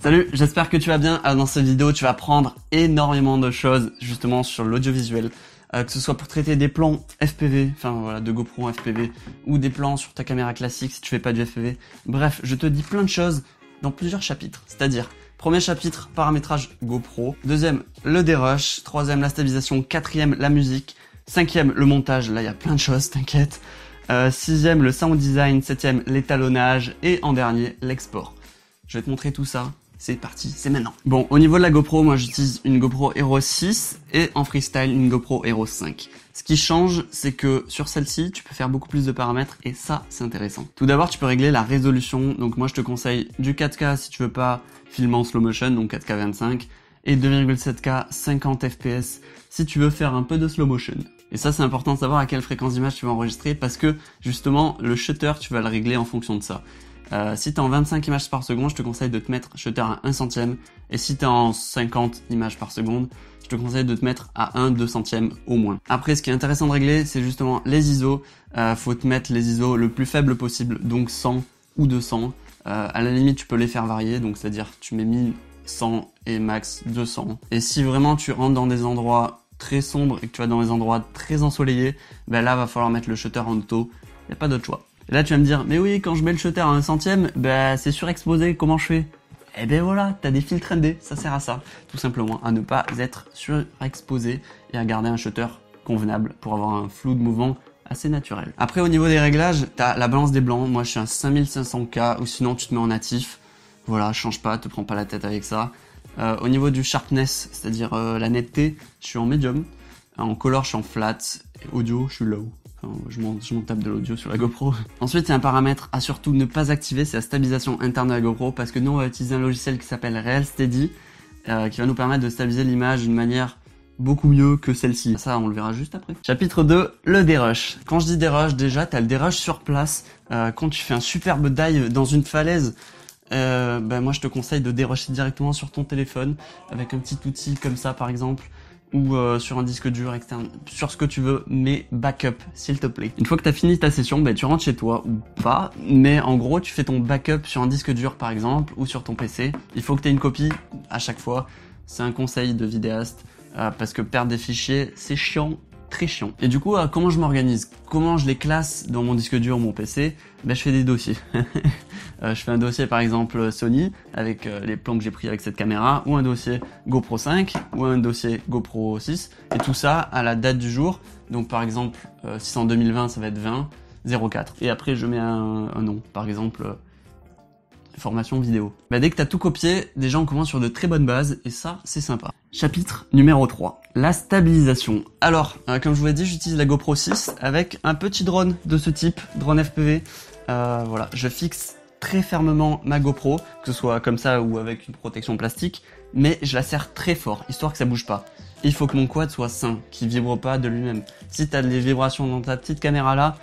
Salut, j'espère que tu vas bien. Ah, dans cette vidéo, tu vas apprendre énormément de choses justement sur l'audiovisuel, euh, que ce soit pour traiter des plans FPV, enfin voilà, de GoPro FPV, ou des plans sur ta caméra classique si tu fais pas du FPV. Bref, je te dis plein de choses dans plusieurs chapitres, c'est-à-dire Premier chapitre, paramétrage GoPro. Deuxième, le dérush. Troisième, la stabilisation. Quatrième, la musique. Cinquième, le montage. Là, il y a plein de choses, t'inquiète. Euh, sixième, le sound design. Septième, l'étalonnage. Et en dernier, l'export. Je vais te montrer tout ça c'est parti, c'est maintenant. Bon, au niveau de la GoPro, moi j'utilise une GoPro Hero 6 et en freestyle une GoPro Hero 5. Ce qui change, c'est que sur celle-ci, tu peux faire beaucoup plus de paramètres et ça, c'est intéressant. Tout d'abord, tu peux régler la résolution. Donc moi, je te conseille du 4K si tu veux pas filmer en slow motion, donc 4K 25, et 2,7K 50 FPS si tu veux faire un peu de slow motion. Et ça, c'est important de savoir à quelle fréquence d'image tu vas enregistrer parce que justement, le shutter, tu vas le régler en fonction de ça. Euh, si t'es en 25 images par seconde, je te conseille de te mettre shutter à 1 centième. Et si t'es en 50 images par seconde, je te conseille de te mettre à 1, 2 centièmes au moins. Après, ce qui est intéressant de régler, c'est justement les ISO. Euh, faut te mettre les ISO le plus faible possible, donc 100 ou 200. Euh, à la limite, tu peux les faire varier, donc c'est-à-dire tu mets 1000, 100 et max 200. Et si vraiment tu rentres dans des endroits très sombres et que tu vas dans des endroits très ensoleillés, ben là, va falloir mettre le shutter en auto. Il a pas d'autre choix là, tu vas me dire, mais oui, quand je mets le shutter à un centième, bah, c'est surexposé, comment je fais Eh ben voilà, t'as des filtres ND, ça sert à ça, tout simplement, à ne pas être surexposé et à garder un shutter convenable pour avoir un flou de mouvement assez naturel. Après, au niveau des réglages, t'as la balance des blancs, moi je suis à 5500K, ou sinon tu te mets en natif, voilà, change pas, te prends pas la tête avec ça. Euh, au niveau du sharpness, c'est-à-dire euh, la netteté, je suis en medium. En color, je suis en flat. audio, je suis low je m'en tape de l'audio sur la GoPro. Ensuite, il y a un paramètre à surtout ne pas activer, c'est la stabilisation interne de la GoPro, parce que nous, on va utiliser un logiciel qui s'appelle RealSteady, euh, qui va nous permettre de stabiliser l'image d'une manière beaucoup mieux que celle-ci. Ça, on le verra juste après. Chapitre 2, le dérush. Quand je dis dérush, déjà, t'as le dérush sur place. Euh, quand tu fais un superbe dive dans une falaise, euh, ben moi je te conseille de dérusher directement sur ton téléphone avec un petit outil comme ça par exemple ou euh, sur un disque dur externe, sur ce que tu veux, mais backup, s'il te plaît. Une fois que tu as fini ta session, ben, tu rentres chez toi ou pas, mais en gros, tu fais ton backup sur un disque dur par exemple ou sur ton PC. Il faut que tu aies une copie à chaque fois. C'est un conseil de vidéaste euh, parce que perdre des fichiers, c'est chiant très chiant. Et du coup, euh, comment je m'organise Comment je les classe dans mon disque dur, mon PC ben, Je fais des dossiers. Euh, je fais un dossier par exemple Sony avec euh, les plans que j'ai pris avec cette caméra, ou un dossier GoPro 5, ou un dossier GoPro 6, et tout ça à la date du jour. Donc par exemple, si c'est en 2020, ça va être 20. 04. Et après, je mets un, un nom. Par exemple, formation vidéo. Bah, dès que t'as tout copié, déjà on commence sur de très bonnes bases et ça c'est sympa. Chapitre numéro 3, la stabilisation. Alors, euh, comme je vous l'ai dit, j'utilise la GoPro 6 avec un petit drone de ce type, drone FPV. Euh, voilà, je fixe très fermement ma GoPro, que ce soit comme ça ou avec une protection plastique, mais je la serre très fort, histoire que ça bouge pas. Il faut que mon quad soit sain, qu'il vibre pas de lui-même. Si t'as des vibrations dans ta petite caméra là,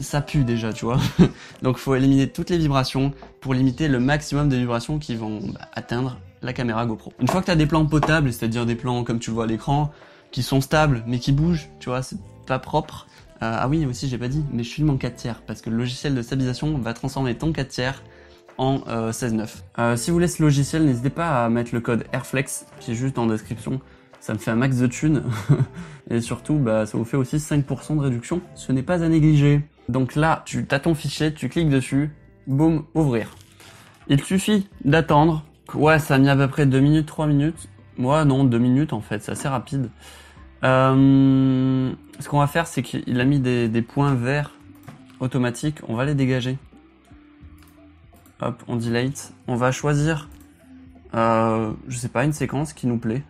ça pue déjà, tu vois. Donc faut éliminer toutes les vibrations pour limiter le maximum de vibrations qui vont bah, atteindre la caméra GoPro. Une fois que tu as des plans potables, c'est-à-dire des plans comme tu le vois à l'écran, qui sont stables mais qui bougent, tu vois, c'est pas propre. Euh, ah oui, aussi j'ai pas dit, mais je suis mon 4 tiers parce que le logiciel de stabilisation va transformer ton 4 tiers en 16 euh, 16.9. Euh, si vous voulez ce logiciel, n'hésitez pas à mettre le code AirFlex qui est juste en description ça me fait un max de thunes. et surtout, bah, ça vous fait aussi 5% de réduction. Ce n'est pas à négliger. Donc là, tu as ton fichier, tu cliques dessus, boum, ouvrir. Il suffit d'attendre. Ouais, ça a mis à peu près 2 minutes, 3 minutes. Moi, non, 2 minutes en fait, c'est assez rapide. Euh, ce qu'on va faire, c'est qu'il a mis des, points verts automatiques. On va les dégager. Hop, on delete. On va choisir, euh, je sais pas, une séquence qui nous plaît.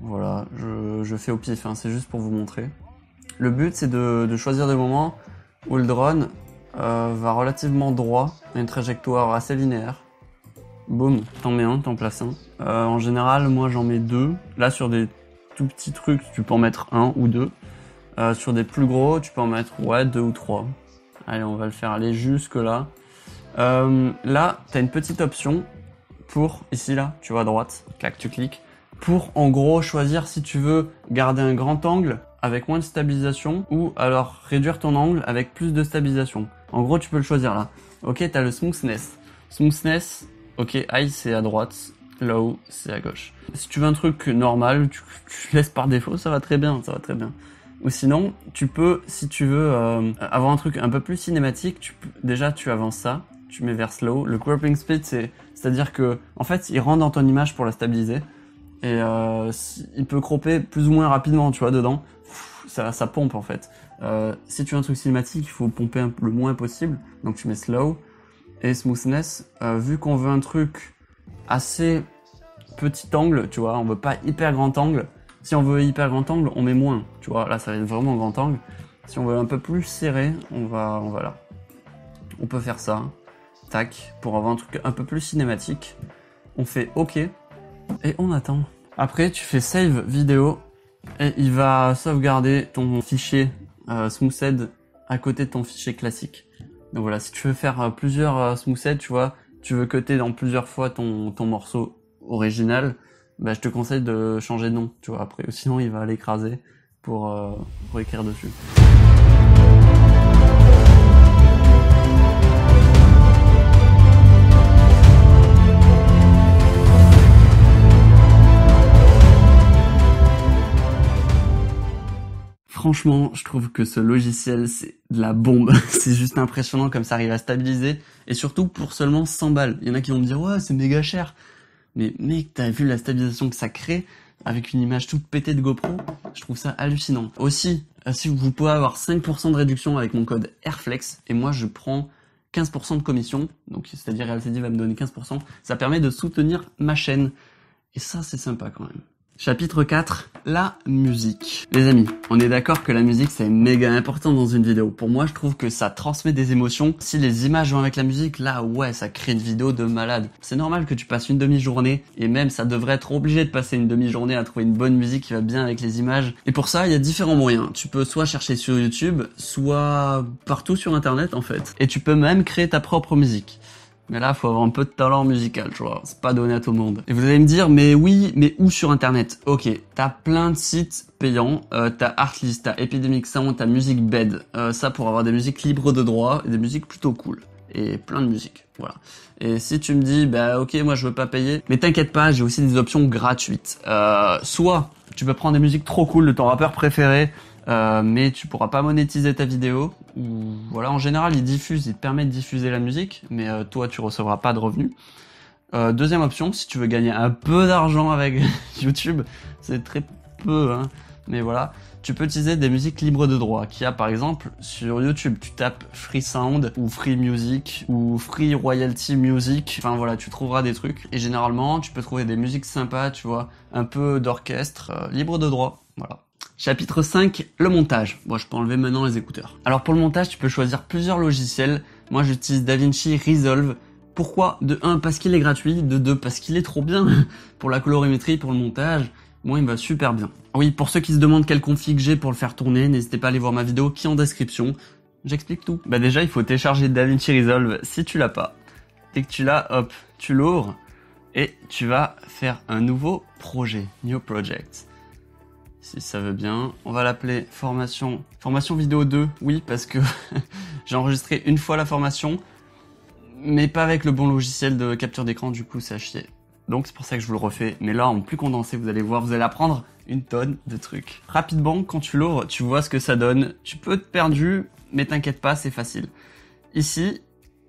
Voilà, je, fais au pif, hein, c'est juste pour vous montrer. Le but, c'est de choisir des moments le drone euh, va relativement droit, une trajectoire assez linéaire. Boum, t'en mets un, t'en places un. Euh, en général, moi j'en mets deux. Là, sur des tout petits trucs, tu peux en mettre un ou deux. Euh, sur des plus gros, tu peux en mettre ouais, deux ou trois. Allez, on va le faire aller jusque là. là, t'as une petite option pour, ici là, tu vas à droite, clac, tu cliques, pour en gros choisir si tu veux garder un grand angle avec moins de stabilisation ou alors réduire ton angle avec plus de stabilisation. En gros, tu peux le choisir là. Ok, t'as le smoothness. Smoothness, ok, high c'est à droite, low c'est à gauche. Si tu veux un truc normal, tu, laisses par défaut, ça va très bien, ça va très bien. Ou sinon, tu peux, si tu veux euh, avoir un truc un peu plus cinématique, déjà tu avances ça, tu mets vers slow. Le cropping speed, c'est, c'est-à-dire que, en fait, il rentre dans ton image pour la stabiliser et euh, il peut cropper plus ou moins rapidement, tu vois, dedans. Ça, ça pompe en fait. Euh, si tu as un truc cinématique, il faut pomper le moins possible, donc tu mets slow et smoothness. Euh, vu qu'on veut un truc assez petit angle, tu vois, on veut pas hyper grand angle. Si on veut hyper grand angle, on met moins, tu vois. Là, ça va être vraiment grand angle. Si on veut un peu plus serré, on va, on va là. On peut faire ça, tac, pour avoir un truc un peu plus cinématique. On fait OK et on attend. Après, tu fais save vidéo et il va sauvegarder ton fichier euh, à côté de ton fichier classique. Donc voilà, si tu veux faire euh, plusieurs euh, smoothed, tu vois, tu veux coter dans plusieurs fois ton, morceau original, bah, je te conseille de changer de nom, tu vois, après, sinon il va l'écraser pour euh, écrire dessus. franchement, je trouve que ce logiciel, c'est de la bombe. c'est juste impressionnant comme ça arrive à stabiliser. Et surtout pour seulement 100 balles. Il y en a qui vont me dire, ouais, c'est méga cher. Mais mec, t'as vu la stabilisation que ça crée avec une image toute pétée de GoPro Je trouve ça hallucinant. Aussi, si vous pouvez avoir 5% de réduction avec mon code AirFlex, et moi je prends 15% de commission, donc c'est-à-dire RLCD va me donner 15%, ça permet de soutenir ma chaîne. Et ça, c'est sympa quand même. Chapitre 4, la musique. Les amis, on est d'accord que la musique c'est méga important dans une vidéo. Pour moi, je trouve que ça transmet des émotions. Si les images vont avec la musique, là ouais, ça crée une vidéo de malade. C'est normal que tu passes une demi-journée et même ça devrait être obligé de passer une demi-journée à trouver une bonne musique qui va bien avec les images. Et pour ça, il y a différents moyens. Tu peux soit chercher sur YouTube, soit partout sur internet en fait. Et tu peux même créer ta propre musique. Mais là, faut avoir un peu de talent musical, tu vois. C'est pas donné à tout le monde. Et vous allez me dire, mais oui, mais où sur Internet Ok, t'as plein de sites payants. Euh, t'as Artlist, t'as Epidemic Sound, t'as Music Bed. Euh, ça pour avoir des musiques libres de droit et des musiques plutôt cool. Et plein de musiques, voilà. Et si tu me dis, bah ok, moi je veux pas payer. Mais t'inquiète pas, j'ai aussi des options gratuites. Euh, soit tu peux prendre des musiques trop cool de ton rappeur préféré euh, mais tu pourras pas monétiser ta vidéo. Ou voilà, en général, il diffuse, il te permettent de diffuser la musique, mais euh, toi, tu recevras pas de revenus. Euh, deuxième option, si tu veux gagner un peu d'argent avec YouTube, c'est très peu, hein, mais voilà, tu peux utiliser des musiques libres de droit, qui a par exemple sur YouTube, tu tapes Free Sound ou Free Music ou Free Royalty Music, enfin voilà, tu trouveras des trucs. Et généralement, tu peux trouver des musiques sympas, tu vois, un peu d'orchestre, libre de droit, voilà. Chapitre 5, le montage. Moi, bon, je peux enlever maintenant les écouteurs. Alors pour le montage, tu peux choisir plusieurs logiciels. Moi, j'utilise DaVinci Resolve. Pourquoi De 1, parce qu'il est gratuit. De 2, parce qu'il est trop bien. pour la colorimétrie, pour le montage, moi, il va super bien. Oui, pour ceux qui se demandent quel config j'ai pour le faire tourner, n'hésitez pas à aller voir ma vidéo qui est en description. J'explique tout. Bah déjà, il faut télécharger DaVinci Resolve si tu l'as pas. Dès que tu l'as, hop, tu l'ouvres et tu vas faire un nouveau projet, New Project si ça veut bien. On va l'appeler formation, formation vidéo 2, oui, parce que j'ai enregistré une fois la formation, mais pas avec le bon logiciel de capture d'écran, du coup, ça chier. Donc c'est pour ça que je vous le refais, mais là en plus condensé, vous allez voir, vous allez apprendre une tonne de trucs. Rapidement, quand tu l'ouvres, tu vois ce que ça donne. Tu peux te perdu, mais t'inquiète pas, c'est facile. Ici,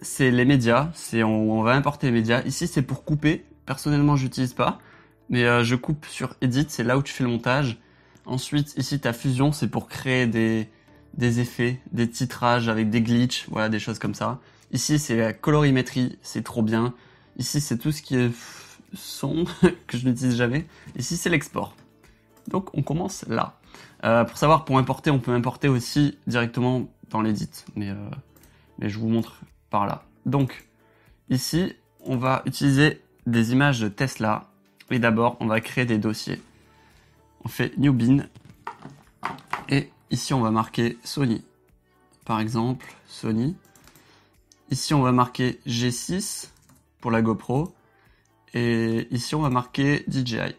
c'est les médias, c'est on, on, va importer les médias. Ici, c'est pour couper. Personnellement, j'utilise pas, mais euh, je coupe sur Edit, c'est là où tu fais le montage. Ensuite, ici, ta fusion, c'est pour créer des, effets, des titrages avec des glitches, voilà, des choses comme ça. Ici, c'est la colorimétrie, c'est trop bien. Ici, c'est tout ce qui est son, que je n'utilise jamais. Ici, c'est l'export. Donc, on commence là. Euh, pour savoir, pour importer, on peut importer aussi directement dans l'edit. Euh, mais je vous montre par là. Donc, ici, on va utiliser des images de Tesla. Et d'abord, on va créer des dossiers on fait new bin et ici on va marquer Sony. Par exemple, Sony. Ici on va marquer G6 pour la GoPro et ici on va marquer DJI.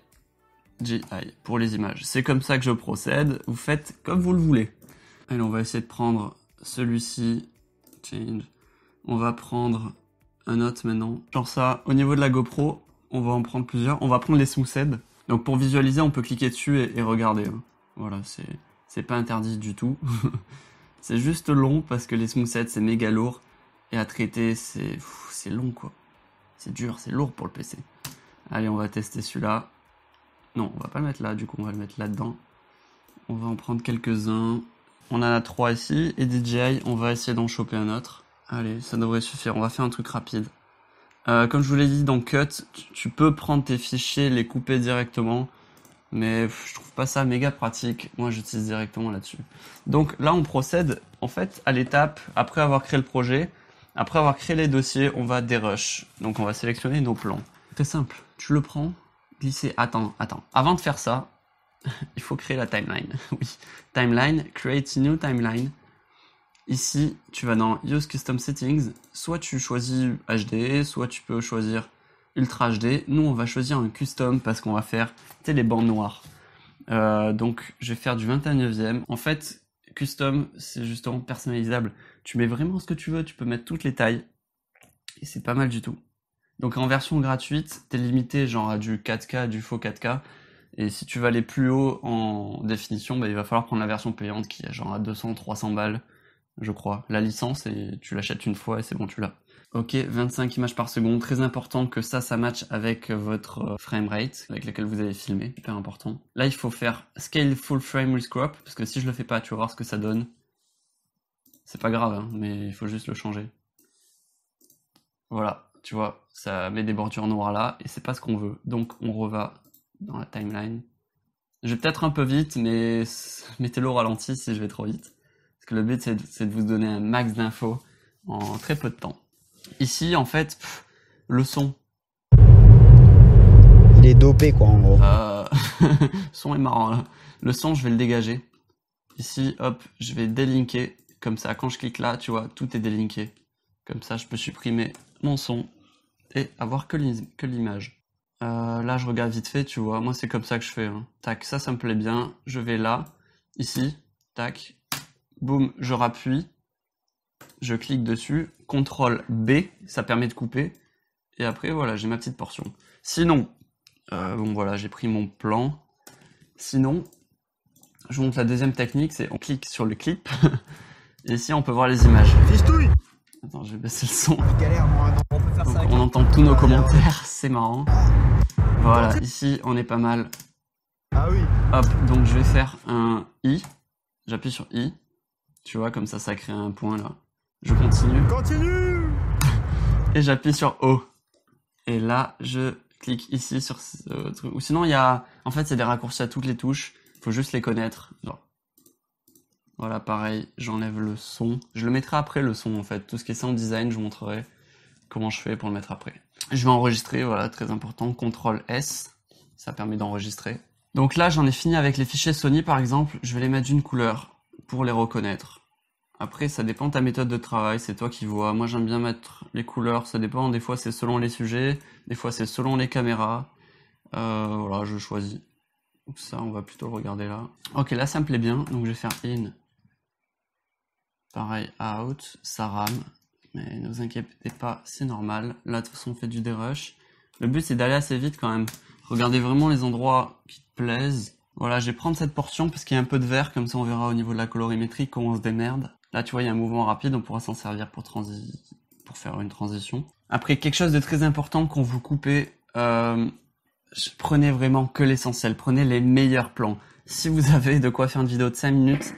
DJI pour les images. C'est comme ça que je procède, vous faites comme vous le voulez. Allez, on va essayer de prendre celui-ci. Change. On va prendre un autre maintenant. Genre ça, au niveau de la GoPro, on va en prendre plusieurs. On va prendre les sous donc pour visualiser, on peut cliquer dessus et, regarder. Hein. Voilà, c'est pas interdit du tout. c'est juste long parce que les smoothsets, c'est méga lourd. Et à traiter, c'est long quoi. C'est dur, c'est lourd pour le PC. Allez, on va tester celui-là. Non, on va pas le mettre là, du coup, on va le mettre là-dedans. On va en prendre quelques-uns. On en a trois ici. Et DJI, on va essayer d'en choper un autre. Allez, ça devrait suffire. On va faire un truc rapide. Euh, comme je vous l'ai dit dans Cut, tu peux prendre tes fichiers, les couper directement, mais je trouve pas ça méga pratique. Moi, j'utilise directement là-dessus. Donc là, on procède en fait à l'étape après avoir créé le projet, après avoir créé les dossiers, on va dérush. Donc on va sélectionner nos plans. Très simple. Tu le prends, glisser. Attends, attends. Avant de faire ça, il faut créer la timeline. oui, timeline, create new timeline. Ici, tu vas dans Use Custom Settings. Soit tu choisis HD, soit tu peux choisir Ultra HD. Nous, on va choisir un custom parce qu'on va faire les bandes noires. Euh, donc, je vais faire du 29 e En fait, custom, c'est justement personnalisable. Tu mets vraiment ce que tu veux, tu peux mettre toutes les tailles. Et c'est pas mal du tout. Donc, en version gratuite, t'es limité genre à du 4K, du faux 4K. Et si tu veux aller plus haut en définition, bah, il va falloir prendre la version payante qui est genre à 200, 300 balles je crois. La licence, et tu l'achètes une fois et c'est bon, tu l'as. Ok, 25 images par seconde, très important que ça, ça matche avec votre euh, frame rate avec laquelle vous avez filmé, super important. Là, il faut faire scale full frame with crop, parce que si je le fais pas, tu vas voir ce que ça donne. C'est pas grave, hein, mais il faut juste le changer. Voilà, tu vois, ça met des bordures noires là, et c'est pas ce qu'on veut. Donc on reva dans la timeline. Je vais peut-être un peu vite, mais mettez-le au ralenti si je vais trop vite. Parce que le but, c'est de, vous donner un max d'infos en très peu de temps. Ici, en fait, le son. Il est dopé, quoi, en gros. Euh, le son est marrant, là. Le son, je vais le dégager. Ici, hop, je vais délinker. Comme ça, quand je clique là, tu vois, tout est délinké. Comme ça, je peux supprimer mon son et avoir que l'image. Euh, là, je regarde vite fait, tu vois. Moi, c'est comme ça que je fais. Hein. Tac, ça, ça me plaît bien. Je vais là, ici, tac, boum, je rappuie, je clique dessus, CTRL B, ça permet de couper, et après voilà, j'ai ma petite portion. Sinon, euh, bon voilà, j'ai pris mon plan. Sinon, je vous montre la deuxième technique, c'est on clique sur le clip, et ici on peut voir les images. Fistouille Attends, je vais baisser le son. on, on entend tous nos commentaires, c'est marrant. Voilà, ici on est pas mal. Ah oui. Hop, donc je vais faire un I. J'appuie sur I. Tu vois, comme ça, ça crée un point là. Je continue. Continue Et j'appuie sur O. Et là, je clique ici sur ce euh, truc. Ou sinon, il y a. En fait, c'est des raccourcis à toutes les touches. Il Faut juste les connaître. Voilà, pareil, j'enlève le son. Je le mettrai après le son, en fait. Tout ce qui est sound design, je vous montrerai comment je fais pour le mettre après. Je vais enregistrer, voilà, très important. CTRL S. Ça permet d'enregistrer. Donc là, j'en ai fini avec les fichiers Sony, par exemple. Je vais les mettre d'une couleur pour les reconnaître. Après, ça dépend de ta méthode de travail, c'est toi qui vois. Moi, j'aime bien mettre les couleurs, ça dépend. Des fois, c'est selon les sujets, des fois, c'est selon les caméras. Euh, voilà, je choisis. ça, on va plutôt regarder là. Ok, là, ça me plaît bien. Donc, je vais faire in. Pareil, out. Ça rame. Mais ne vous inquiétez pas, c'est normal. Là, de toute façon, on fait du dérush. Le but, c'est d'aller assez vite quand même. Regardez vraiment les endroits qui te plaisent. Voilà, je vais prendre cette portion parce qu'il y a un peu de vert, comme ça on verra au niveau de la colorimétrie comment on se démerde. Là, tu vois, il y a un mouvement rapide, on pourra s'en servir pour, pour faire une transition. Après, quelque chose de très important qu'on vous coupez, euh, prenez vraiment que l'essentiel, prenez les meilleurs plans. Si vous avez de quoi faire une vidéo de 5 minutes,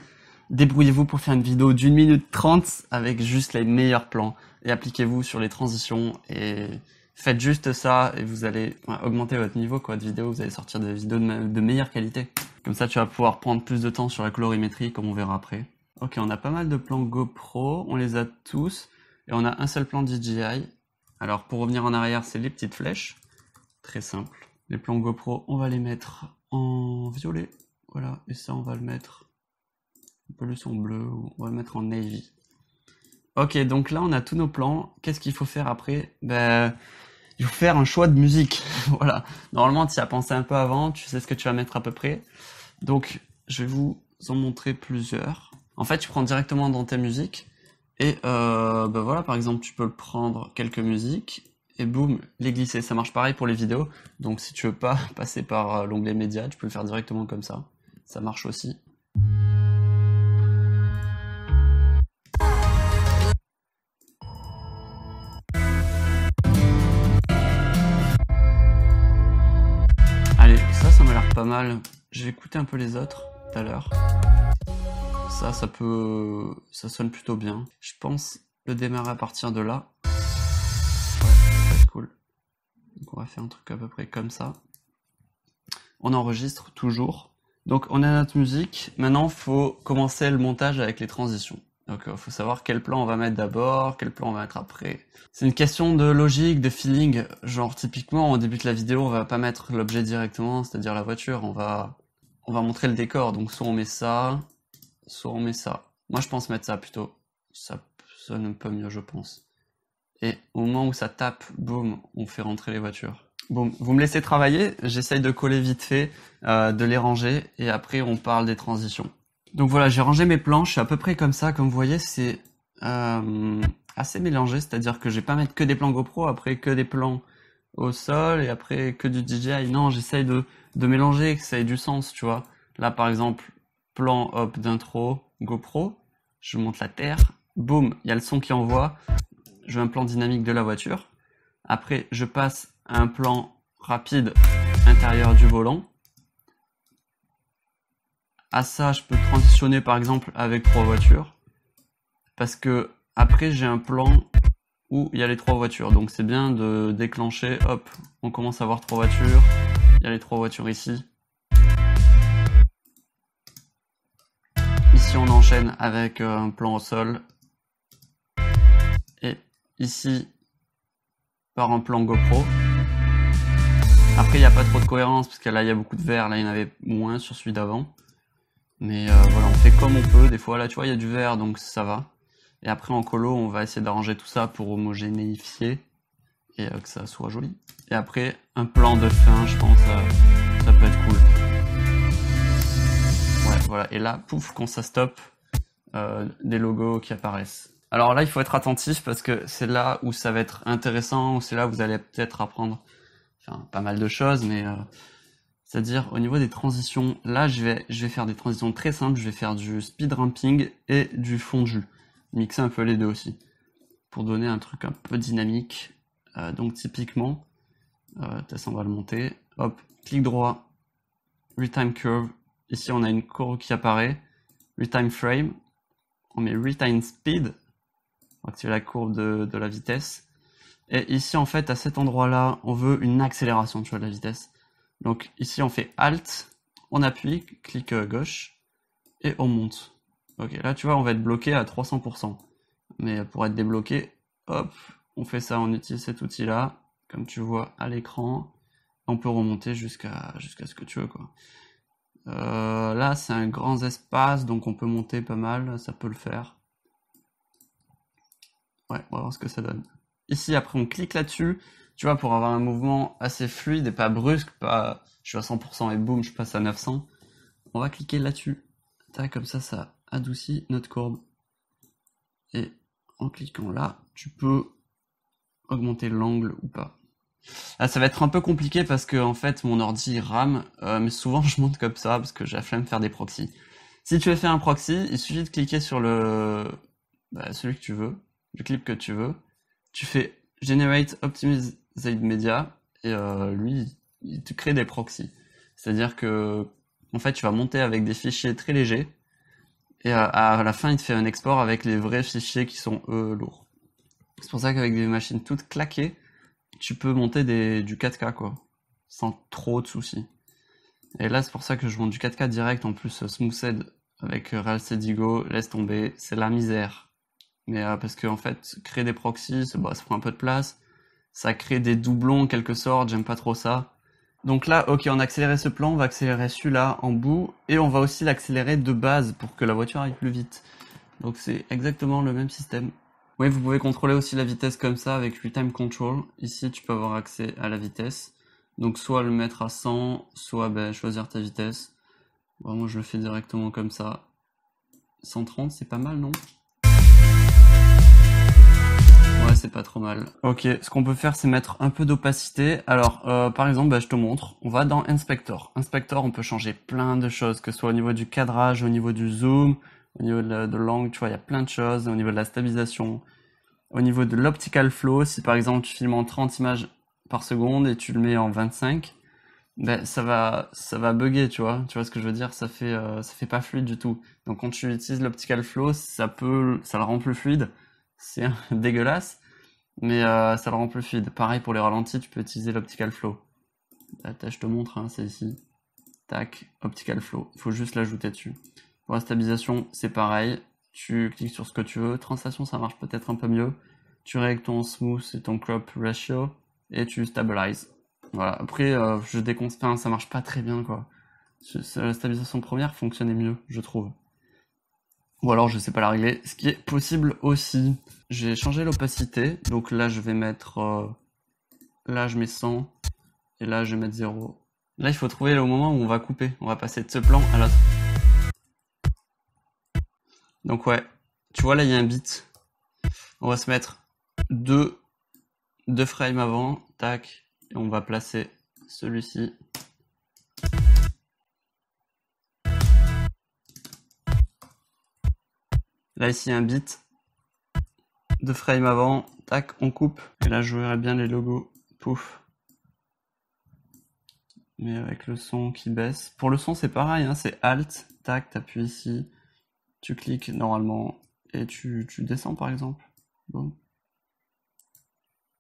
débrouillez-vous pour faire une vidéo d'une minute 30 avec juste les meilleurs plans et appliquez-vous sur les transitions et faites juste ça et vous allez augmenter votre niveau quoi, de vidéo, vous allez sortir des vidéos de, meilleure qualité. Comme ça, tu vas pouvoir prendre plus de temps sur la colorimétrie, comme on verra après. Ok, on a pas mal de plans GoPro, on les a tous, et on a un seul plan DJI. Alors pour revenir en arrière, c'est les petites flèches, très simple. Les plans GoPro, on va les mettre en violet, voilà, et ça on va le mettre un peu plus en bleu, on va le mettre en navy. Ok, donc là on a tous nos plans, qu'est-ce qu'il faut faire après ben, il faut faire un choix de musique. voilà. Normalement, tu y as pensé un peu avant, tu sais ce que tu vas mettre à peu près. Donc, je vais vous en montrer plusieurs. En fait, tu prends directement dans tes musiques. Et euh, ben voilà, par exemple, tu peux prendre quelques musiques et boum, les glisser. Ça marche pareil pour les vidéos. Donc, si tu veux pas passer par euh, l'onglet médias, tu peux le faire directement comme ça. Ça marche aussi. ça m'a l'air pas mal. Je vais écouter un peu les autres tout à l'heure. Ça, ça peut... Ça sonne plutôt bien. Je pense le démarrer à partir de là. Ouais, ça va être cool. Donc on va faire un truc à peu près comme ça. On enregistre toujours. Donc on a notre musique. Maintenant, faut commencer le montage avec les transitions. Donc il euh, faut savoir quel plan on va mettre d'abord, quel plan on va mettre après. C'est une question de logique, de feeling. Genre typiquement au début de la vidéo, on va pas mettre l'objet directement, c'est-à-dire la voiture, on va on va montrer le décor. Donc soit on met ça, soit on met ça. Moi je pense mettre ça plutôt. Ça sonne un peu mieux, je pense. Et au moment où ça tape, boum, on fait rentrer les voitures. Bon, vous me laissez travailler, j'essaye de coller vite fait, euh, de les ranger, et après on parle des transitions. Donc voilà, j'ai rangé mes suis à peu près comme ça. Comme vous voyez, c'est euh, assez mélangé, c'est-à-dire que je vais pas mettre que des plans GoPro, après que des plans au sol et après que du DJI. Non, j'essaye de, de mélanger, que ça ait du sens, tu vois. Là, par exemple, plan hop d'intro GoPro, je monte la terre, boum, il y a le son qui envoie, je un plan dynamique de la voiture. Après, je passe à un plan rapide intérieur du volant à ça, je peux transitionner par exemple avec trois voitures. Parce que après, j'ai un plan où il y a les trois voitures. Donc c'est bien de déclencher, hop, on commence à voir trois voitures. Il y a les trois voitures ici. Ici, on enchaîne avec euh, un plan au sol. Et ici, par un plan GoPro. Après, il n'y a pas trop de cohérence, parce que là, il y a beaucoup de verre. Là, il y en avait moins sur celui d'avant. Mais euh, voilà, on fait comme on peut. Des fois, là, tu vois, il y a du vert, donc ça va. Et après, en colo, on va essayer d'arranger tout ça pour homogénéifier et euh, que ça soit joli. Et après, un plan de fin, je pense, euh, ça peut être cool. Ouais, voilà. Et là, pouf, quand ça stoppe, des logos qui apparaissent. Alors là, il faut être attentif parce que c'est là où ça va être intéressant, c'est là où vous allez peut-être apprendre pas mal de choses, mais c'est-à-dire au niveau des transitions, là je vais, je vais faire des transitions très simples, je vais faire du speed ramping et du fondu. Mixer un peu les deux aussi. Pour donner un truc un peu dynamique. Euh, donc typiquement, euh, on va le monter. Hop, clic droit, retime curve. Ici on a une courbe qui apparaît. Retime frame. On met retime speed. On active la courbe de, la vitesse. Et ici en fait à cet endroit là, on veut une accélération de la vitesse. Donc ici on fait Alt, on appuie, clic euh, gauche, et on monte. Ok, là tu vois on va être bloqué à 300%. Mais pour être débloqué, hop, on fait ça, on utilise cet outil là, comme tu vois à l'écran. On peut remonter jusqu'à jusqu'à ce que tu veux quoi. Euh, là c'est un grand espace, donc on peut monter pas mal, ça peut le faire. Ouais, on va voir ce que ça donne. Ici après on clique là-dessus, tu vois, pour avoir un mouvement assez fluide et pas brusque, pas je suis à 100% et boum, je passe à 900, on va cliquer là-dessus. Comme ça, ça adoucit notre courbe. Et en cliquant là, tu peux augmenter l'angle ou pas. Ah, ça va être un peu compliqué parce que en fait, mon ordi rame, euh, mais souvent je monte comme ça parce que j'ai la flemme de faire des proxys. Si tu veux faire un proxy, il suffit de cliquer sur le bah, celui que tu veux, le clip que tu veux. Tu fais Generate Optimize Zaid Media, et euh, lui, il te crée des proxys. C'est-à-dire que, en fait, tu vas monter avec des fichiers très légers, et à, la fin, il te fait un export avec les vrais fichiers qui sont, eux, lourds. C'est pour ça qu'avec des machines toutes claquées, tu peux monter du 4K, quoi, sans trop de soucis. Et là, c'est pour ça que je monte du 4K direct, en plus, Smoothed avec euh, Real laisse tomber, c'est la misère. Mais euh, parce qu'en fait, créer des proxys, bah, ça prend un peu de place ça crée des doublons en quelque sorte, j'aime pas trop ça. Donc là, ok, on a accéléré ce plan, on va accélérer celui-là en bout, et on va aussi l'accélérer de base pour que la voiture aille plus vite. Donc c'est exactement le même système. Oui, vous pouvez contrôler aussi la vitesse comme ça avec le time control. Ici, tu peux avoir accès à la vitesse. Donc soit le mettre à 100, soit ben, choisir ta vitesse. Bon, moi, je le fais directement comme ça. 130, c'est pas mal, non c'est pas trop mal. Ok, ce qu'on peut faire, c'est mettre un peu d'opacité. Alors, euh, par exemple, bah, je te montre. On va dans Inspector. Inspector, on peut changer plein de choses, que ce soit au niveau du cadrage, au niveau du zoom, au niveau de l'angle, tu vois, il y a plein de choses, au niveau de la stabilisation, au niveau de l'optical flow. Si par exemple, tu filmes en 30 images par seconde et tu le mets en 25, ben, ça va ça va bugger tu vois tu vois ce que je veux dire ça fait euh, ça fait pas fluide du tout donc quand tu utilises l'optical flow ça peut ça le rend plus fluide c'est dégueulasse mais euh, ça le rend plus fluide. Pareil pour les ralentis, tu peux utiliser l'optical flow. je te montre, hein, c'est ici. Tac, optical flow. Il faut juste l'ajouter dessus. Pour la stabilisation, c'est pareil. Tu cliques sur ce que tu veux. Translation, ça marche peut-être un peu mieux. Tu règles ton smooth et ton crop ratio et tu stabilises. Voilà. Après, euh, je déconseille, ça marche pas très bien quoi. La stabilisation première fonctionnait mieux, je trouve. Ou alors je sais pas la régler, ce qui est possible aussi. J'ai changé l'opacité, donc là je vais mettre... Euh, là je mets 100, et là je vais mettre 0. Là il faut trouver le moment où on va couper, on va passer de ce plan à l'autre. Donc ouais, tu vois là il y a un bit. On va se mettre deux, deux frames avant, tac, et on va placer celui-ci Là, ici, un bit. de frame avant. Tac, on coupe. Et là, je verrai bien les logos. Pouf. Mais avec le son qui baisse. Pour le son, c'est pareil. Hein. c'est Alt. Tac, t'appuies ici. Tu cliques normalement. Et tu, descends, par exemple.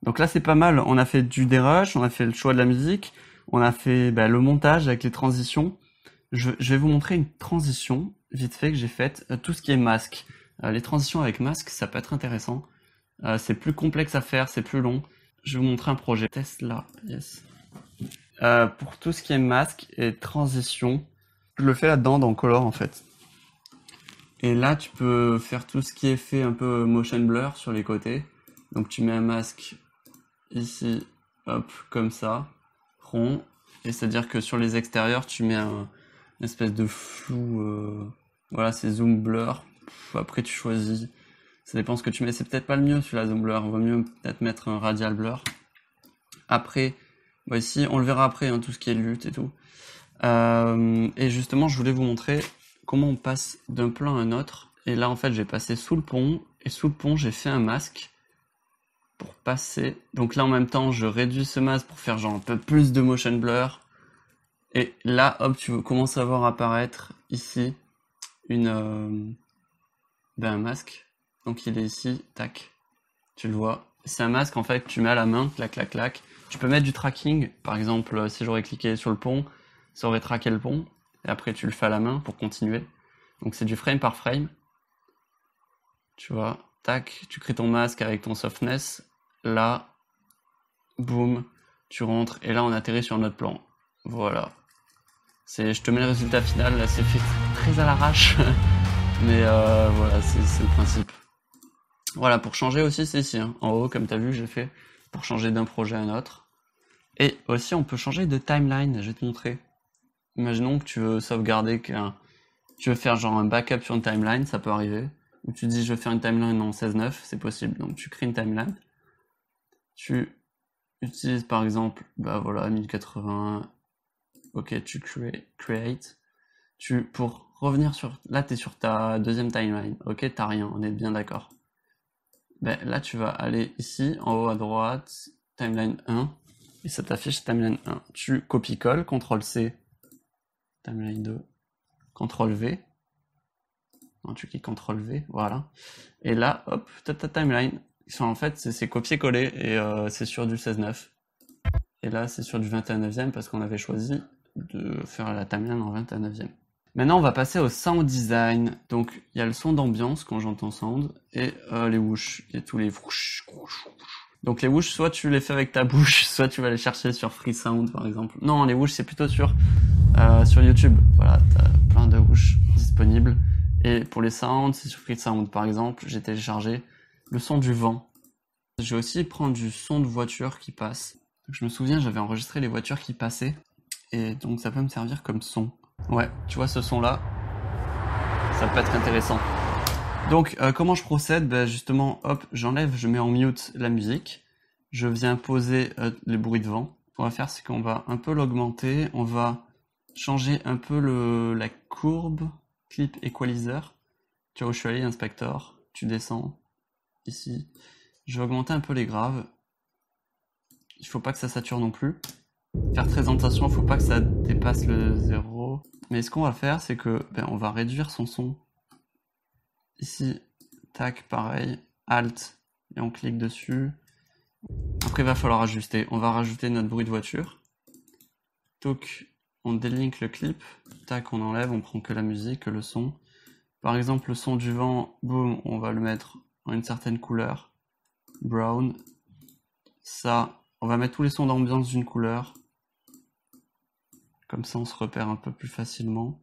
Donc là, c'est pas mal. On a fait du dérush, on a fait le choix de la musique, on a fait bah, le montage avec les transitions. Je, je, vais vous montrer une transition, vite fait, que j'ai faite, euh, tout ce qui est masque. Euh, les transitions avec masque, ça peut être intéressant. Euh, c'est plus complexe à faire, c'est plus long. Je vais vous montrer un projet. là, yes. Euh, pour tout ce qui est masque et transition, je le fais là-dedans dans Color en fait. Et là, tu peux faire tout ce qui est fait un peu motion blur sur les côtés. Donc tu mets un masque ici, hop, comme ça, rond. Et c'est-à-dire que sur les extérieurs, tu mets un, une espèce de flou. voilà, c'est zoom blur après tu choisis. Ça dépend ce que tu mets. C'est peut-être pas le mieux celui-là, Zone Blur. Vaut mieux peut-être mettre un Radial Blur. Après, voici, bah, on le verra après, hein, tout ce qui est lutte et tout. Euh, et justement, je voulais vous montrer comment on passe d'un plan à un autre. Et là, en fait, j'ai passé sous le pont. Et sous le pont, j'ai fait un masque pour passer. Donc là, en même temps, je réduis ce masque pour faire genre un peu plus de motion blur. Et là, hop, tu commences à voir apparaître ici une... Euh, un masque. Donc il est ici, tac. Tu le vois. C'est un masque en fait, tu mets à la main, clac, clac, clac. Tu peux mettre du tracking. Par exemple, si j'aurais cliqué sur le pont, ça aurait traqué le pont. Et après, tu le fais à la main pour continuer. Donc c'est du frame par frame. Tu vois, tac, tu crées ton masque avec ton softness. Là, boum, tu rentres. Et là, on atterrit sur notre plan. Voilà. Je te mets le résultat final. Là, c'est fait très à l'arrache. Mais euh, voilà, c'est le principe. Voilà, pour changer aussi, c'est ici. En haut, comme tu as vu, j'ai fait pour changer d'un projet à un autre. Et aussi, on peut changer de timeline, je vais te montrer. Imaginons que tu veux sauvegarder que Tu veux faire genre un backup sur une timeline, ça peut arriver. Ou tu dis, je veux faire une timeline en 16.9, c'est possible. Donc, tu crées une timeline. Tu utilises par exemple, bah voilà, 1080. Ok, tu crées, create. Tu, pour revenir sur... Là, tu es sur ta deuxième timeline. Ok, t'as rien, on est bien d'accord. Ben, là, tu vas aller ici, en haut à droite, timeline 1, et ça t'affiche timeline 1. Tu copies-colles, CTRL-C, timeline 2, CTRL-V. Tu cliques CTRL-V, voilà. Et là, hop, t'as ta timeline. En fait, c'est copier-coller, et euh, c'est sur du 16-9. Et là, c'est sur du 21 e parce qu'on avait choisi de faire la timeline en 21 e Maintenant, on va passer au sound design. Donc, il y a le son d'ambiance quand j'entends sound et euh, les whoosh Il y a tous les whoosh, Donc, les whoosh, soit tu les fais avec ta bouche, soit tu vas les chercher sur Free Sound par exemple. Non, les whoosh, c'est plutôt sur, euh, sur YouTube. Voilà, t'as plein de whoosh disponibles. Et pour les sounds, c'est sur Free Sound par exemple. J'ai téléchargé le son du vent. Je vais aussi prendre du son de voiture qui passe. Je me souviens, j'avais enregistré les voitures qui passaient. Et donc, ça peut me servir comme son. Ouais, tu vois ce son-là, ça peut être intéressant. Donc, euh, comment je procède ben Justement, hop, j'enlève, je mets en mute la musique. Je viens poser euh, Les bruits de vent. Ce qu'on va faire, c'est qu'on va un peu l'augmenter. On va changer un peu la courbe clip equalizer. Tu vois où je suis allé, inspector. Tu descends ici. Je vais augmenter un peu les graves. Il faut pas que ça sature non plus. Faire très attention il faut pas que ça dépasse le 0. Mais ce qu'on va faire, c'est que ben, on va réduire son son. Ici, tac, pareil, Alt, et on clique dessus. Après, il va falloir ajuster. On va rajouter notre bruit de voiture. Donc, on délink le clip. Tac, on enlève, on prend que la musique, que le son. Par exemple, le son du vent, boum, on va le mettre en une certaine couleur. Brown. Ça, on va mettre tous les sons d'ambiance d'une couleur. Comme ça on se repère un peu plus facilement.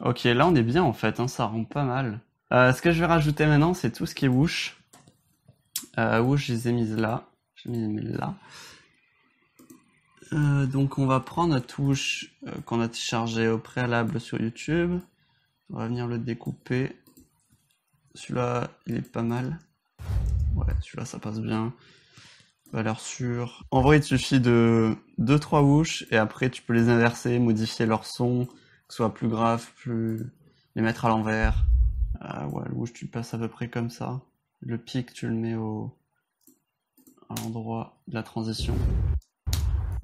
Ok, là on est bien en fait, hein, ça rend pas mal. Euh, ce que je vais rajouter maintenant, c'est tout ce qui est whoosh. Euh, je les ai mises là. Je les ai mises là. Euh, donc on va prendre notre touche qu'on a téléchargé au préalable sur YouTube. On va venir le découper. Celui-là, il est pas mal. Ouais, celui-là, ça passe bien valeur sûre. En vrai, il te suffit de 2-3 whoosh et après tu peux les inverser, modifier leur son, que ce soit plus grave, plus. les mettre à l'envers. Ah ouais, le whoosh tu passes à peu près comme ça. Le pic tu le mets au. à l'endroit de la transition.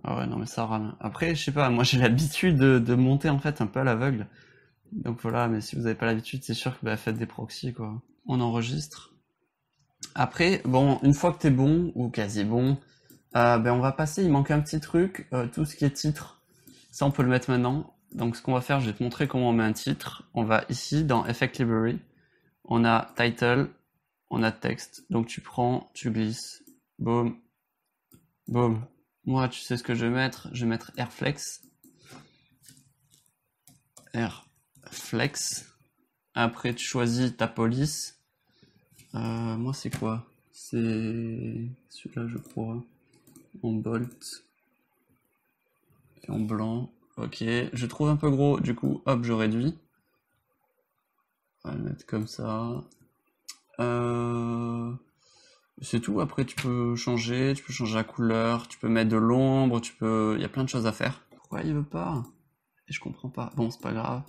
Ah ouais, non mais ça rame. Après, je sais pas, moi j'ai l'habitude de, monter en fait un peu à l'aveugle. Donc voilà, mais si vous n'avez pas l'habitude, c'est sûr que bah, faites des proxys quoi. On enregistre. Après, bon, une fois que t'es bon, ou quasi bon, euh, ben on va passer, il manque un petit truc, euh, tout ce qui est titre, ça on peut le mettre maintenant. Donc ce qu'on va faire, je vais te montrer comment on met un titre. On va ici dans Effect Library, on a title, on a texte. Donc tu prends, tu glisses, boom, boom, Moi, tu sais ce que je vais mettre, je vais mettre Airflex. Airflex. Après, tu choisis ta police. Euh, moi, c'est quoi C'est celui-là, je crois. En bolt. Et en blanc. Ok, je trouve un peu gros, du coup, hop, je réduis. On va le mettre comme ça. Euh, c'est tout. Après, tu peux changer, tu peux changer la couleur, tu peux mettre de l'ombre, tu peux. Il y a plein de choses à faire. Pourquoi il veut pas Je comprends pas. Bon, c'est pas grave.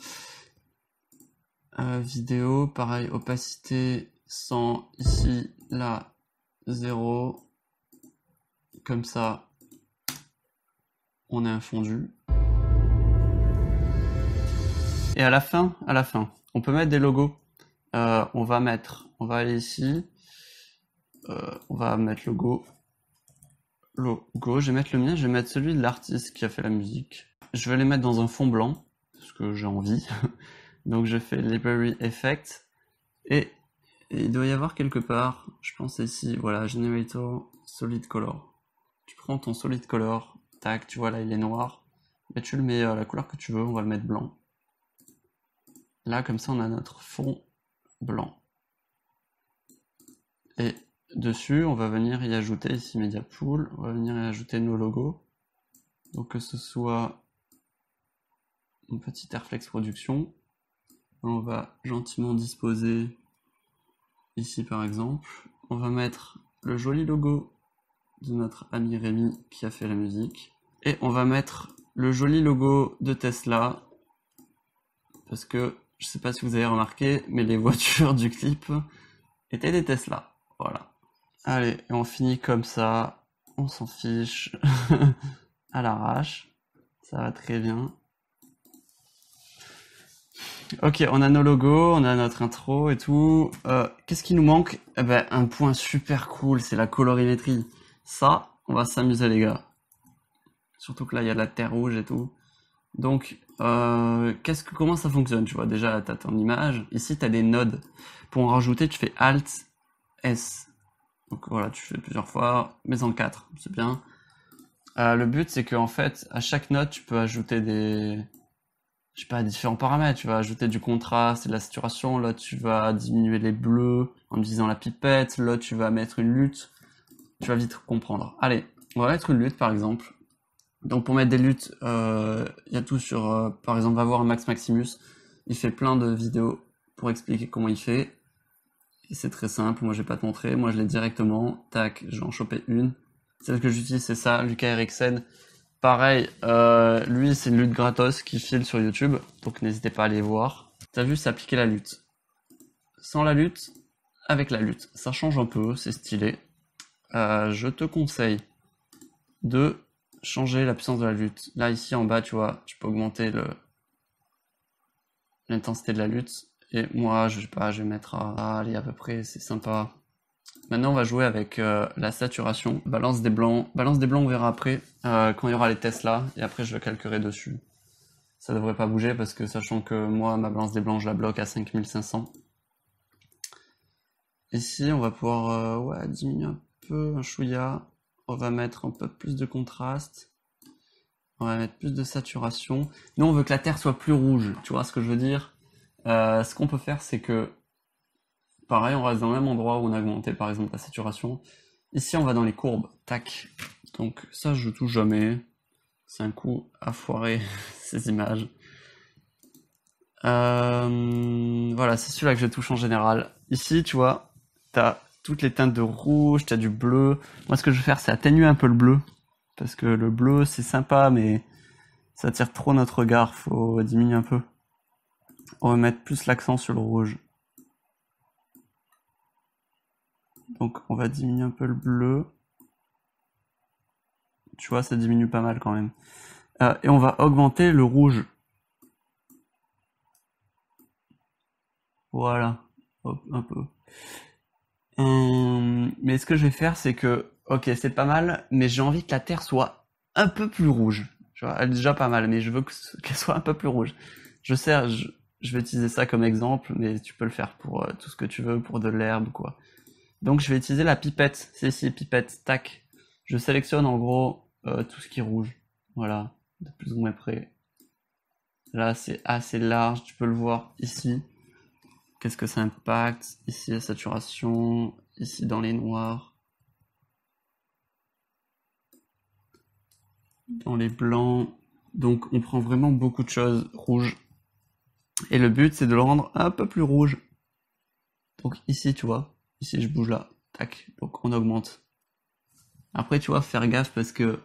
Euh, vidéo, pareil, opacité, 100 ici, là, 0. Comme ça, on a un fondu. Et à la fin, à la fin, on peut mettre des logos. Euh, on va mettre, on va aller ici, euh, on va mettre logo, logo. Je vais mettre le mien, je vais mettre celui de l'artiste qui a fait la musique. Je vais les mettre dans un fond blanc parce que j'ai envie. Donc je fais library effect et et il doit y avoir quelque part, je pense ici, voilà, Generator Solid Color. Tu prends ton Solid Color, tac, tu vois là il est noir, mais tu le mets à euh, la couleur que tu veux, on va le mettre blanc. Là, comme ça, on a notre fond blanc. Et dessus, on va venir y ajouter ici Media Pool, on va venir y ajouter nos logos. Donc que ce soit une petite Airflex Production, on va gentiment disposer Ici par exemple, on va mettre le joli logo de notre ami Rémi qui a fait la musique. Et on va mettre le joli logo de Tesla. Parce que je ne sais pas si vous avez remarqué, mais les voitures du clip étaient des Tesla. Voilà. Allez, et on finit comme ça. On s'en fiche. à l'arrache. Ça va très bien. Ok, on a nos logos, on a notre intro et tout. Euh, qu'est-ce qui nous manque eh ben, Un point super cool, c'est la colorimétrie. Ça, on va s'amuser les gars. Surtout que là, il y a de la terre rouge et tout. Donc, euh, que, comment ça fonctionne Tu vois, déjà, tu as ton image. Ici, tu as des nodes. Pour en rajouter, tu fais Alt S. Donc voilà, tu fais plusieurs fois, mais en 4, c'est bien. Euh, le but, c'est qu'en fait, à chaque note, tu peux ajouter des, je sais pas, différents paramètres. Tu vas ajouter du contraste et de la saturation. Là, tu vas diminuer les bleus en utilisant la pipette. Là, tu vas mettre une lutte. Tu vas vite comprendre. Allez, on va mettre une lutte, par exemple. Donc, pour mettre des luttes, euh, il y a tout sur... Euh, par exemple, va voir Max Maximus. Il fait plein de vidéos pour expliquer comment il fait. Et c'est très simple. Moi, je vais pas te montrer. Moi, je l'ai directement. Tac, je vais en choper une. Celle que j'utilise, c'est ça, Lucas Eriksen Pareil, euh, lui, c'est une lutte gratos qui file sur YouTube, donc n'hésitez pas à aller voir. T'as vu s'appliquer la lutte. Sans la lutte, avec la lutte. Ça change un peu, c'est stylé. Euh, je te conseille de changer la puissance de la lutte. Là, ici en bas, tu vois, tu peux augmenter le l'intensité de la lutte. Et moi, je sais pas, je vais mettre à, aller à peu près, c'est sympa. Maintenant, on va jouer avec euh, la saturation. Balance des blancs. Balance des blancs, on verra après, euh, quand il y aura les tests là, et après je le calquerai dessus. Ça devrait pas bouger parce que sachant que moi, ma balance des blancs, je la bloque à 5500. Ici, on va pouvoir euh, diminuer un peu un chouïa. On va mettre un peu plus de contraste. On va mettre plus de saturation. Nous, on veut que la terre soit plus rouge. Tu vois ce que je veux dire Ce qu'on peut faire, c'est que Pareil, on reste dans le même endroit où on a augmenté par exemple la saturation. Ici, on va dans les courbes. Tac. Donc ça, je touche jamais. C'est un coup à foirer ces images. Euh, voilà, c'est celui-là que je touche en général. Ici, tu vois, tu as toutes les teintes de rouge, tu as du bleu. Moi, ce que je vais faire, c'est atténuer un peu le bleu. Parce que le bleu, c'est sympa, mais ça attire trop notre regard. Faut diminuer un peu. On va mettre plus l'accent sur le rouge. Donc on va diminuer un peu le bleu. Tu vois, ça diminue pas mal quand même. Euh, et on va augmenter le rouge. Voilà. Hop, un hum, peu. mais ce que je vais faire, c'est que, ok, c'est pas mal, mais j'ai envie que la Terre soit un peu plus rouge. Tu vois, elle est déjà pas mal, mais je veux qu'elle soit un peu plus rouge. Je sais, je, vais utiliser ça comme exemple, mais tu peux le faire pour euh, tout ce que tu veux, pour de l'herbe, quoi. Donc je vais utiliser la pipette. C'est ici, pipette, tac. Je sélectionne en gros euh, tout ce qui est rouge. Voilà, de plus ou moins près. Là, c'est assez large, tu peux le voir ici. Qu'est-ce que ça impacte Ici, la saturation. Ici, dans les noirs. Dans les blancs. Donc, on prend vraiment beaucoup de choses rouges. Et le but, c'est de le rendre un peu plus rouge. Donc ici, tu vois, Ici, je bouge là. Tac. Donc, on augmente. Après, tu vois, faire gaffe parce que,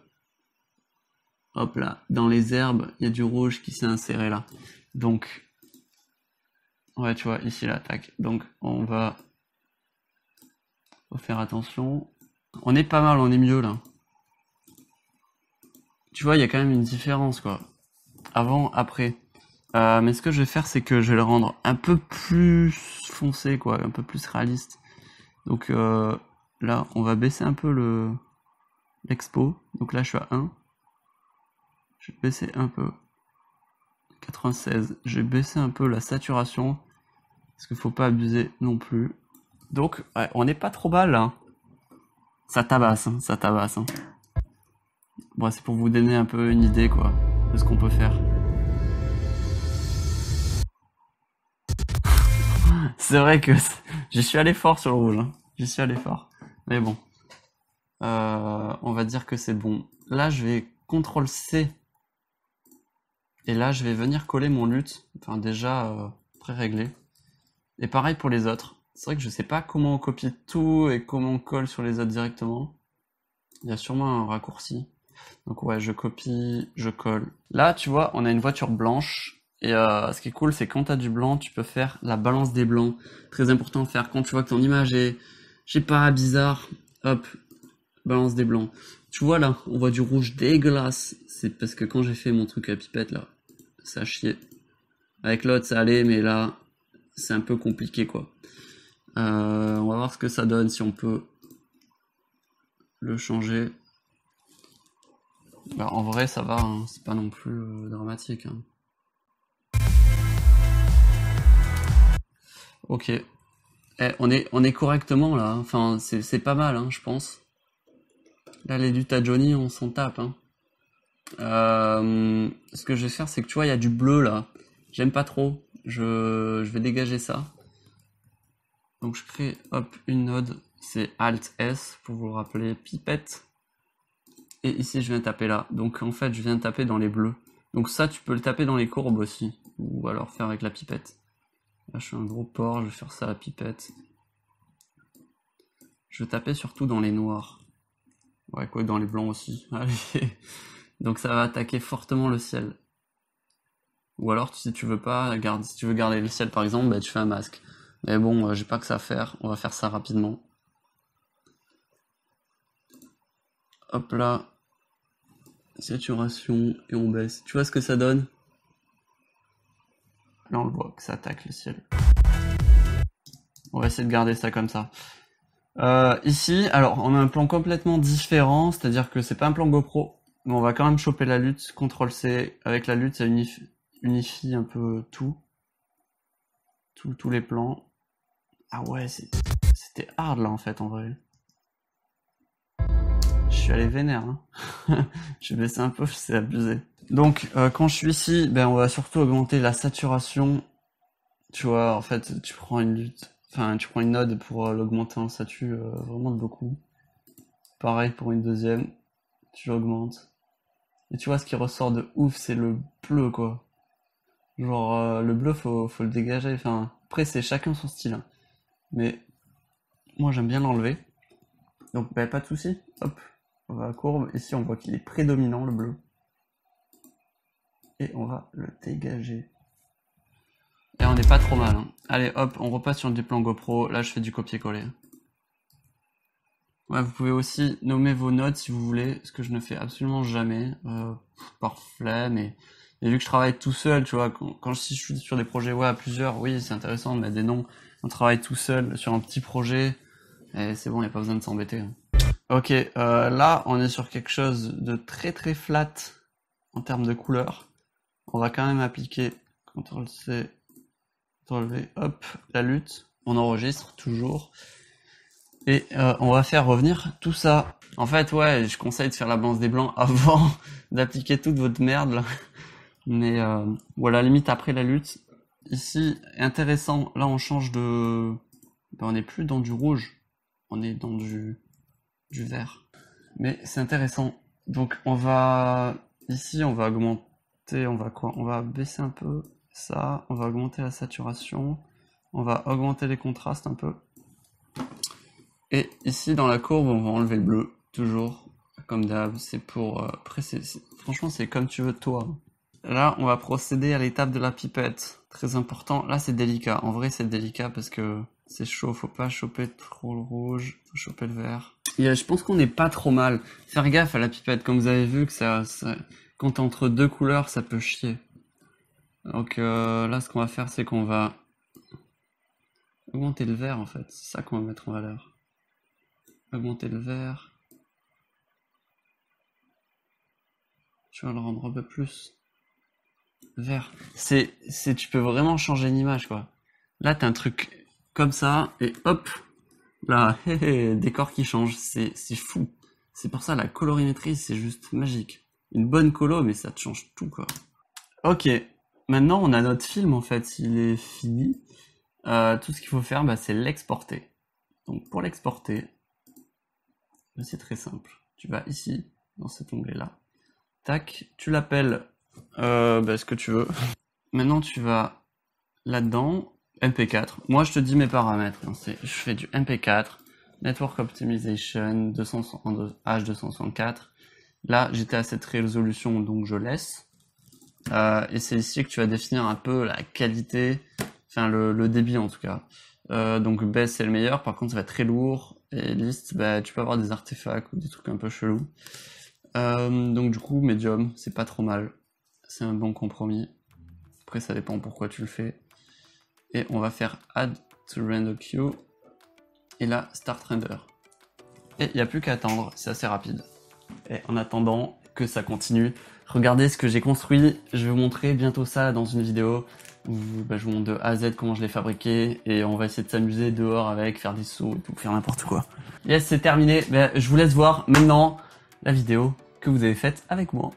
hop là, dans les herbes, il y a du rouge qui s'est inséré là. Donc, ouais, tu vois, ici, là, tac. Donc, on va faire attention. On est pas mal, on est mieux là. Tu vois, il y a quand même une différence, quoi. Avant, après. Euh, mais ce que je vais faire, c'est que je vais le rendre un peu plus foncé, quoi, un peu plus réaliste. Donc euh, là, on va baisser un peu le l'expo. Donc là, je suis à 1. Je vais baisser un peu. 96. je vais baisser un peu la saturation. Parce qu'il faut pas abuser non plus. Donc, on n'est pas trop bas là. Ça tabasse, hein, ça tabasse. Hein. Bon, c'est pour vous donner un peu une idée quoi de ce qu'on peut faire. c'est vrai que j'y suis allé fort sur le rouge. Hein. J'y suis allé fort. Mais bon. Euh, on va dire que c'est bon. Là, je vais CTRL C. Et là, je vais venir coller mon lutte. Enfin, déjà pré-réglé. Euh, et pareil pour les autres. C'est vrai que je sais pas comment on copie tout et comment on colle sur les autres directement. Il y a sûrement un raccourci. Donc ouais, je copie, je colle. Là, tu vois, on a une voiture blanche et euh, ce qui est cool, c'est quand tu as du blanc, tu peux faire la balance des blancs. Très important à faire quand tu vois que ton image est, j'ai pas, bizarre. Hop, balance des blancs. Tu vois là, on voit du rouge dégueulasse. C'est parce que quand j'ai fait mon truc à pipette là, ça a chié. Avec l'autre, ça allait, mais là, c'est un peu compliqué quoi. Euh, on va voir ce que ça donne si on peut le changer. Bah, en vrai, ça va, hein. c'est pas non plus euh, dramatique. Hein. Ok. Eh, on, est, on est correctement là. Hein. Enfin, c'est pas mal, hein, je pense. Là, les luttes Johnny, on s'en tape. Hein. Euh, ce que je vais faire, c'est que tu vois, il y a du bleu là. J'aime pas trop. Je, vais dégager ça. Donc je crée une node. C'est Alt S pour vous rappeler. Pipette. Et ici, je viens taper là. Donc en fait, je viens taper dans les bleus. Donc ça, tu peux le taper dans les courbes aussi. Ou alors faire avec la pipette. Là, je suis un gros porc, je vais faire ça à pipette. Je tapais surtout dans les noirs. Ouais, quoi, dans les blancs aussi. Allez. Donc ça va attaquer fortement le ciel. Ou alors, si tu veux pas garder, si tu veux garder le ciel par exemple, bah, tu fais un masque. Mais bon, euh, j'ai pas que ça à faire, on va faire ça rapidement. Hop là, saturation et on baisse. Tu vois ce que ça donne on le voit que ça attaque le ciel. On va essayer de garder ça comme ça. Euh, ici, alors, on a un plan complètement différent, c'est-à-dire que c'est pas un plan GoPro, mais on va quand même choper la lutte. CTRL-C, avec la lutte, ça unifie, un peu tout. Tous les plans. Ah ouais, c'était hard là en fait, en vrai. Je suis allé vénère, hein. Je vais baisser un peu, c'est abusé. Donc, euh, quand je suis ici, ben, on va surtout augmenter la saturation. Tu vois, en fait, tu prends une lutte, enfin, tu prends une node pour euh, l'augmenter en statut euh, vraiment de beaucoup. Pareil pour une deuxième, tu l'augmentes. Et tu vois, ce qui ressort de ouf, c'est le bleu, quoi. Genre, le bleu, faut, faut le dégager. Enfin, après, c'est chacun son style. Hein. Mais moi, j'aime bien l'enlever. Donc, ben, pas de souci. Hop, on va à courbe. Ici, on voit qu'il est prédominant, le bleu et on va le dégager. Et eh, on n'est pas trop mal. Hein. Allez, hop, on repasse sur du plan GoPro. Là, je fais du copier-coller. Ouais, vous pouvez aussi nommer vos notes si vous voulez, ce que je ne fais absolument jamais, euh, Parfait, par flemme. Et, vu que je travaille tout seul, tu vois, quand, si je suis sur des projets ouais, à plusieurs, oui, c'est intéressant de mettre des noms. On travaille tout seul sur un petit projet, et c'est bon, il n'y a pas besoin de s'embêter. Hein. Ok, euh, là, on est sur quelque chose de très très flat en termes de couleurs on va quand même appliquer CTRL-C, CTRL-V, hop, la lutte. On enregistre toujours. Et euh, on va faire revenir tout ça. En fait, ouais, je conseille de faire la balance des blancs avant d'appliquer toute votre merde. Là. Mais, euh, voilà, limite, après la lutte. Ici, intéressant, là on change de... Ben, on n'est plus dans du rouge, on est dans du, du vert. Mais c'est intéressant. Donc on va... Ici, on va augmenter on va quoi On va baisser un peu ça, on va augmenter la saturation, on va augmenter les contrastes un peu. Et ici dans la courbe, on va enlever le bleu, toujours comme d'hab, c'est pour... Euh, franchement, c'est comme tu veux toi. Là, on va procéder à l'étape de la pipette. Très important. Là, c'est délicat. En vrai, c'est délicat parce que c'est chaud. Faut pas choper trop le rouge. Faut choper le vert. Et euh, je pense qu'on n'est pas trop mal. Faire gaffe à la pipette. Comme vous avez vu que ça quand entre deux couleurs, ça peut chier. Donc euh, là, ce qu'on va faire, c'est qu'on va augmenter le vert en fait. C'est ça qu'on va mettre en valeur. Augmenter le vert. tu vas le rendre un peu plus vert. C'est, c'est, tu peux vraiment changer image quoi. Là, t'as un truc comme ça et hop, là, décor qui change. C'est, c'est fou. C'est pour ça la colorimétrie, c'est juste magique une bonne colo, mais ça te change tout, quoi. Ok, maintenant on a notre film, en fait, il est fini. Euh, tout ce qu'il faut faire, bah, c'est l'exporter. Donc pour l'exporter, bah, c'est très simple. Tu vas ici, dans cet onglet-là. Tac, tu l'appelles euh, bah, ce que tu veux. Maintenant, tu vas là-dedans, MP4. Moi, je te dis mes paramètres. Hein. je fais du MP4, Network Optimization, H264. Là, j'étais à cette résolution, donc je laisse. Euh, et c'est ici que tu vas définir un peu la qualité, enfin le, débit en tout cas. Euh, donc baisse c'est le meilleur, par contre ça va être très lourd. Et liste, bah, tu peux avoir des artefacts ou des trucs un peu chelous. Euh, donc du coup, médium, c'est pas trop mal. C'est un bon compromis. Après ça dépend pourquoi tu le fais. Et on va faire add to render queue. Et là, start render. Et il n'y a plus qu'à attendre, c'est assez rapide. Et en attendant que ça continue, regardez ce que j'ai construit. Je vais vous montrer bientôt ça dans une vidéo où bah, je vous montre de A à Z comment je l'ai fabriqué et on va essayer de s'amuser dehors avec, faire des sauts et tout, faire n'importe quoi. Yes, c'est terminé. Bah, je vous laisse voir maintenant la vidéo que vous avez faite avec moi.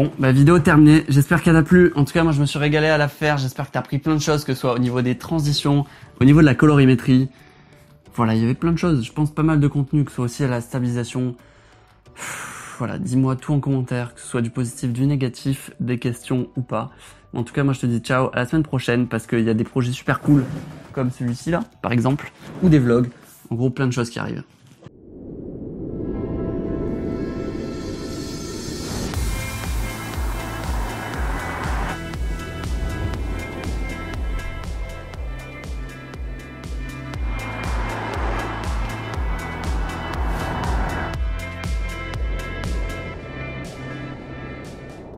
Bon, bah, vidéo terminée. J'espère qu'elle a plu. En tout cas, moi, je me suis régalé à la faire. J'espère que t'as appris plein de choses, que ce soit au niveau des transitions, au niveau de la colorimétrie. Voilà, il y avait plein de choses. Je pense pas mal de contenu, que ce soit aussi à la stabilisation. voilà, dis-moi tout en commentaire, que ce soit du positif, du négatif, des questions ou pas. En tout cas, moi, je te dis ciao à la semaine prochaine parce qu'il y a des projets super cool comme celui-ci là, par exemple, ou des vlogs. En gros, plein de choses qui arrivent.